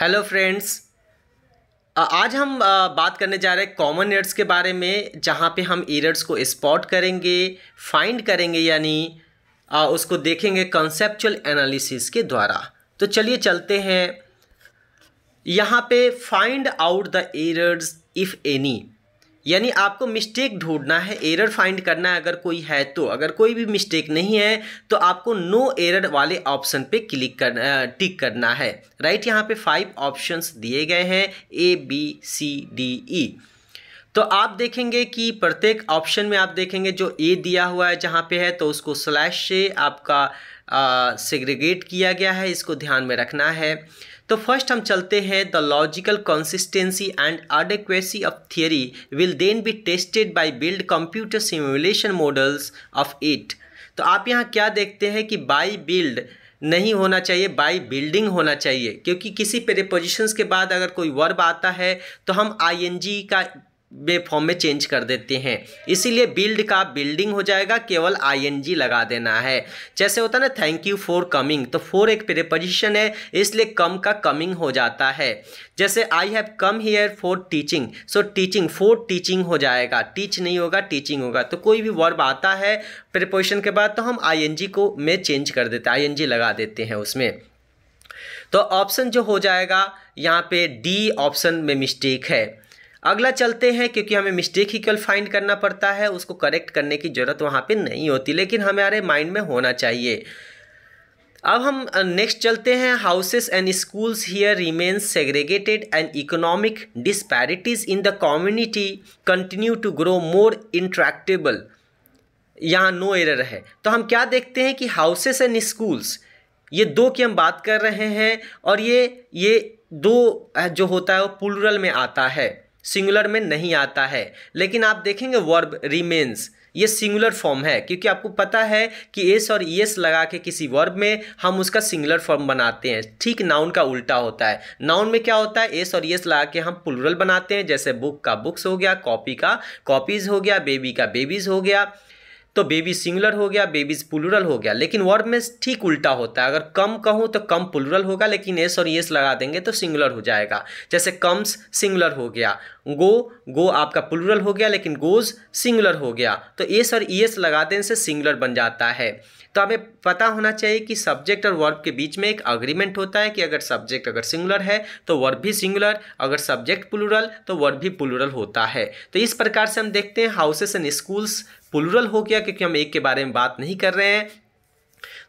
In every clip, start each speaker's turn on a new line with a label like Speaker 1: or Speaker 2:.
Speaker 1: Hello friends आज हम बात करने जा रहे हैं कॉमन एरर्स के बारे में जहाँ पे हम एरर्स को स्पॉट करेंगे फाइंड करेंगे यानी उसको देखेंगे कंसेप्चुअल एनालिसिस के द्वारा तो चलिए चलते हैं यहाँ पे find out the errors if any यानी आपको मिस्टेक ढूंढना है एरर फाइंड करना है अगर कोई है तो अगर कोई भी मिस्टेक नहीं है तो आपको नो एरर वाले ऑप्शन पे क्लिक करना टिक करना है राइट यहाँ पे फाइव ऑप्शंस दिए गए हैं A B C D E तो आप देखेंगे कि प्रत्येक ऑप्शन में आप देखेंगे जो ए दिया हुआ है जहाँ पे है तो उसको स्लैश से आपका सेग्रीगेट किया गया है इसको ध्यान में रखना है तो फर्स्ट हम चलते हैं the logical consistency and adequacy of theory will then be tested by build computer simulation models of it तो आप यहाँ क्या देखते हैं कि बाई बिल्ड नहीं होना चाहिए बाई बिल्डिंग होना चाहिए क्योंकि किसी प्रेपोजिशंस के बाद अगर कोई वर्ब आता है तो हम आईएनजी का बे फॉर्म में चेंज कर देते हैं इसीलिए बिल्ड का बिल्डिंग हो जाएगा केवल आईएनजी लगा देना है जैसे होता है ना थैंक यू फॉर कमिंग तो फोर एक प्रिपोजिशन है इसलिए कम का कमिंग हो जाता है जैसे I have come here for teaching so teaching for teaching हो जाएगा टीच नहीं होगा टीचिंग होगा तो कोई भी वर्ब आता है प्रिपोजिशन के बाद तो हम जी को में चेंज कर देते हैं जी लगा देते हैं उसमें तो ऑप्शन जो हो जाएगा यहाँ पे डी ऑप्शन में मिस्टेक है अगला चलते हैं क्योंकि हमें मिस्टेक ही केवल फाइंड करना पड़ता है उसको करेक्ट करने की ज़रूरत वहाँ पे नहीं होती लेकिन हमारे माइंड में होना चाहिए अब हम नेक्स्ट चलते हैं houses and schools here remains segregated and economic disparities in the community continue to grow more intractable यहाँ नो एरर है तो हम क्या देखते हैं कि हाउसेस एंड स्कूल्स ये दो की हम बात कर रहे हैं और ये ये दो जो होता है वो पुलरल में आता है सिंगुलर में नहीं आता है लेकिन आप देखेंगे वर्ब रिमेन्स ये सिंगुलर फॉर्म है क्योंकि आपको पता है कि एस और एस लगा के किसी वर्ब में हम उसका सिंगुलर फॉर्म बनाते हैं ठीक नाउन का उल्टा होता है नाउन में क्या होता है एस और एस लगा के हम प्लूरल बनाते हैं जैसे बुक का बुक्स हो गया कॉपी का कॉपीज़ हो गया बेबी का बेबीज़ हो गया तो बेबी सिंगुलर हो गया बेबीज पुलुरल हो गया लेकिन वर्ब में ठीक उल्टा होता है अगर कम कहूँ तो कम पुलुरल होगा लेकिन एस और एस लगा देंगे तो सिंगुलर हो जाएगा जैसे कम्स सिंगुलर हो गया गो गो आपका पुलुरल हो गया लेकिन गोज सिंगुलर हो गया तो एस और एस लगा देने से सिंगुलर बन जाता है तो हमें पता होना चाहिए कि सब्जेक्ट और वर्ब के बीच में एक अग्रीमेंट होता है कि अगर सब्जेक्ट अगर सिंगुलर है तो वर्ब भी सिंगुलर अगर सब्जेक्ट पुलुरल तो वर्ब भी पुलुरल होता है तो इस प्रकार से हम देखते हैं हाउसेस एंड स्कूल्स प्लूरल हो गया क्योंकि हम एक के बारे में बात नहीं कर रहे हैं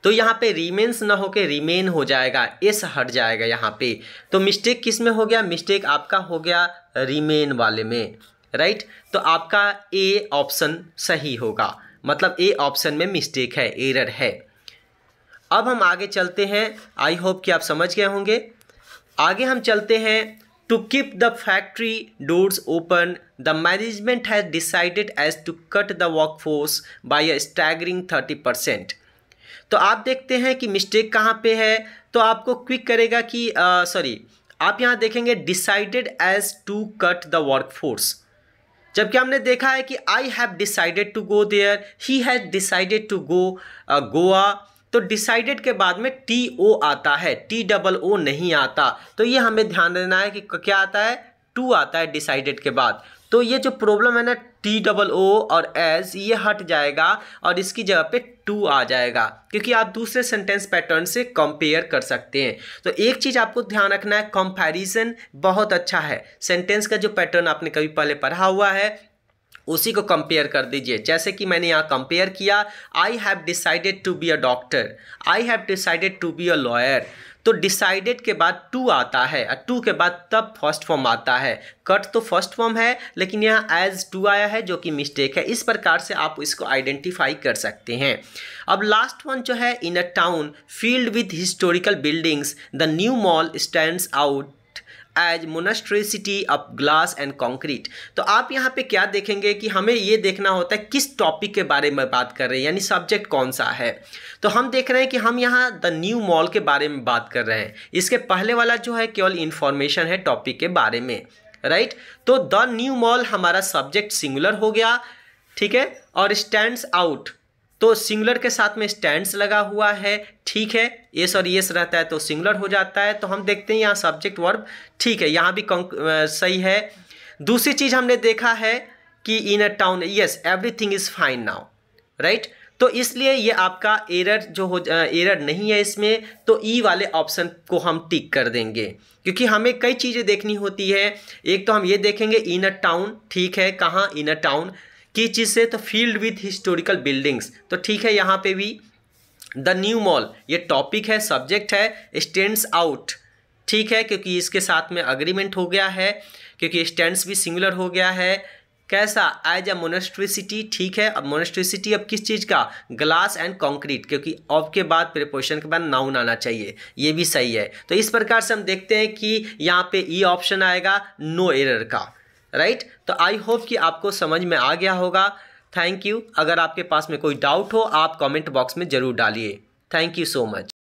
Speaker 1: तो यहाँ पे रिमेन्स ना होके रिमेन हो जाएगा एस हट जाएगा यहाँ पे तो मिस्टेक किस में हो गया मिस्टेक आपका हो गया रिमेन वाले में राइट तो आपका ए ऑप्शन सही होगा मतलब ए ऑप्शन में मिस्टेक है एरर है अब हम आगे चलते हैं आई होप कि आप समझ गए होंगे आगे हम चलते हैं To keep the factory doors open, the management has decided as to cut the workforce by a staggering 30%. तो आप देखते हैं कि मिस्टेक कहाँ पे है तो आपको क्विक करेगा कि सॉरी आप यहाँ देखेंगे decided as to cut the work force जबकि हमने देखा है कि I have decided to go there he has decided to go Goa तो डिसाइडेड के बाद में टी ओ आता है टी डबल ओ नहीं आता तो ये हमें ध्यान देना है कि क्या आता है टू आता है डिसाइडेड के बाद तो ये जो प्रॉब्लम है ना टी डबल ओ और एज ये हट जाएगा और इसकी जगह पे टू आ जाएगा क्योंकि आप दूसरे सेंटेंस पैटर्न से कंपेयर कर सकते हैं तो एक चीज़ आपको ध्यान रखना है कंपैरिजन बहुत अच्छा है सेंटेंस का जो पैटर्न आपने कभी पहले पढ़ा हुआ है उसी को कंपेयर कर दीजिए जैसे कि मैंने यहाँ कंपेयर किया I have decided to be a doctor I have decided to be a lawyer तो डिसाइडेड के बाद टू आता है टू के बाद तब फर्स्ट फॉर्म आता है कट तो फर्स्ट फॉर्म है लेकिन यहाँ एज टू आया है जो कि मिस्टेक है इस प्रकार से आप इसको आइडेंटिफाई कर सकते हैं अब लास्ट वन जो है in a town field with historical buildings the new mall stand out as monstrosity of glass and concrete तो आप यहाँ पे क्या देखेंगे कि हमें ये देखना होता है किस टॉपिक के बारे में बात कर रहे हैं यानी सब्जेक्ट कौन सा है तो हम देख रहे हैं कि हम यहाँ द न्यू मॉल के बारे में बात कर रहे हैं इसके पहले वाला जो है केवल इन्फॉर्मेशन है टॉपिक के बारे में राइट तो द न्यू मॉल हमारा सब्जेक्ट सिंगुलर हो गया ठीक है और स्टैंड्स आउट तो सिंगुलर के साथ में स्टैंड्स लगा हुआ है ठीक है एस और एस रहता है तो सिंगुलर हो जाता है तो हम देखते हैं यहाँ सब्जेक्ट वर्ब ठीक है यहाँ भी सही है दूसरी चीज़ हमने देखा है कि in a town yes everything is fine now right तो इसलिए ये आपका एरर जो हो एरर नहीं है इसमें तो ई e वाले ऑप्शन को हम टिक कर देंगे क्योंकि हमें कई चीज़ें देखनी होती है एक तो हम ये देखेंगे इन अ टाउन ठीक है कहाँ इन अ टाउन किस चीज़ से तो फील्ड विथ हिस्टोरिकल बिल्डिंग्स तो ठीक है यहाँ पे भी द न्यू मॉल ये टॉपिक है सब्जेक्ट है स्टैंड्स आउट ठीक है क्योंकि इसके साथ में अग्रीमेंट हो गया है क्योंकि स्टैंड्स भी सिंगुलर हो गया है कैसा एज अ मोनेस्ट्रिसिटी ठीक है अब मोनेस्ट्रिसिटी अब किस चीज़ का ग्लास एंड कंक्रीट क्योंकि अब के बाद प्रिपोजिशन के बाद नाउन आना चाहिए ये भी सही है तो इस प्रकार से हम देखते हैं कि यहाँ पे ई e ऑप्शन आएगा नो एरर का राइट right? तो आई होप कि आपको समझ में आ गया होगा थैंक यू अगर आपके पास में कोई डाउट हो आप कमेंट बॉक्स में ज़रूर डालिए थैंक यू सो मच